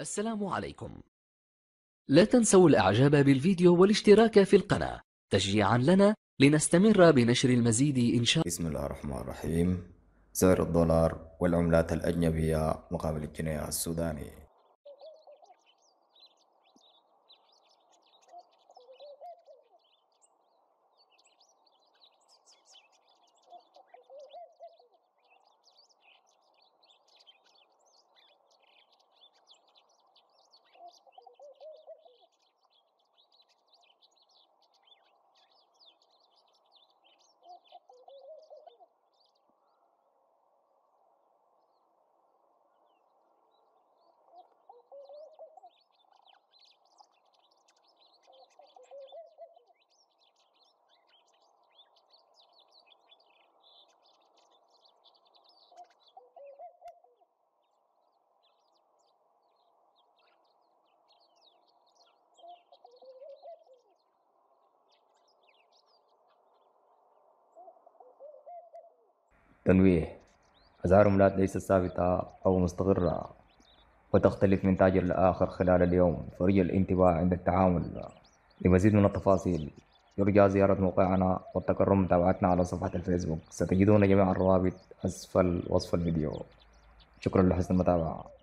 السلام عليكم لا تنسوا الإعجاب بالفيديو والاشتراك في القناة تشجيعا لنا لنستمر بنشر المزيد إن شاء الله بسم الله الرحمن الرحيم سعر الدولار والعملات الأجنبية مقابل الجنيه السوداني تنويه أزهار ملات ليست ثابتة أو مستقرة وتختلف من تاجر لآخر خلال اليوم فرج الانتباه عند التعامل لمزيد من التفاصيل يرجى زيارة موقعنا والتكرم متابعتنا على صفحة الفيسبوك ستجدون جميع الروابط أسفل وصف الفيديو شكرا لحسن المتابعة